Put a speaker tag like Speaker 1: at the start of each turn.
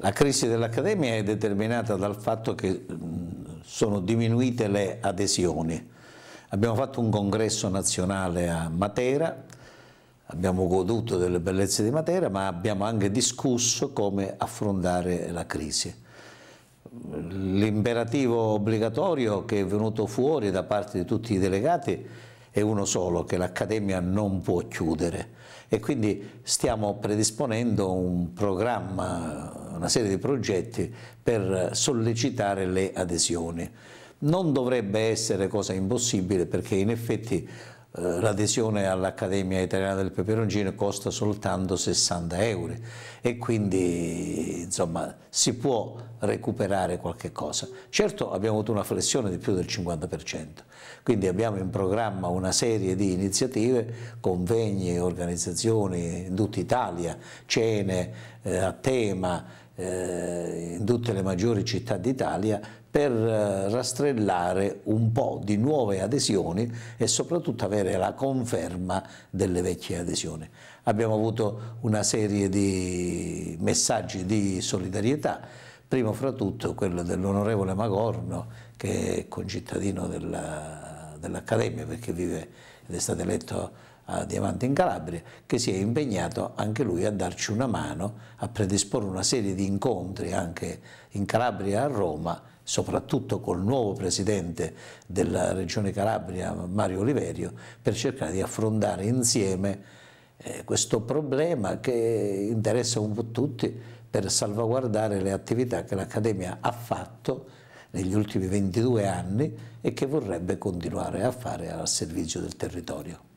Speaker 1: La crisi dell'Accademia è determinata dal fatto che sono diminuite le adesioni. Abbiamo fatto un congresso nazionale a Matera, abbiamo goduto delle bellezze di Matera, ma abbiamo anche discusso come affrontare la crisi. L'imperativo obbligatorio che è venuto fuori da parte di tutti i delegati è uno solo, che l'Accademia non può chiudere e quindi stiamo predisponendo un programma una serie di progetti per sollecitare le adesioni. Non dovrebbe essere cosa impossibile perché in effetti eh, l'adesione all'Accademia Italiana del Peperoncino costa soltanto 60 euro e quindi insomma si può recuperare qualche cosa. Certo abbiamo avuto una flessione di più del 50%, quindi abbiamo in programma una serie di iniziative, convegni, organizzazioni in tutta Italia, cene eh, a tema, eh, in tutte le maggiori città d'Italia per eh, rastrellare un po' di nuove adesioni e soprattutto avere la conferma delle vecchie adesioni. Abbiamo avuto una serie di messaggi di solidarietà, primo fra tutto quello dell'onorevole Magorno che è concittadino dell'Accademia dell perché vive ed è stato eletto a Diamante in Calabria, che si è impegnato anche lui a darci una mano, a predisporre una serie di incontri anche in Calabria e a Roma, soprattutto col nuovo presidente della Regione Calabria, Mario Oliverio, per cercare di affrontare insieme eh, questo problema che interessa un po' tutti per salvaguardare le attività che l'Accademia ha fatto negli ultimi 22 anni e che vorrebbe continuare a fare al servizio del territorio.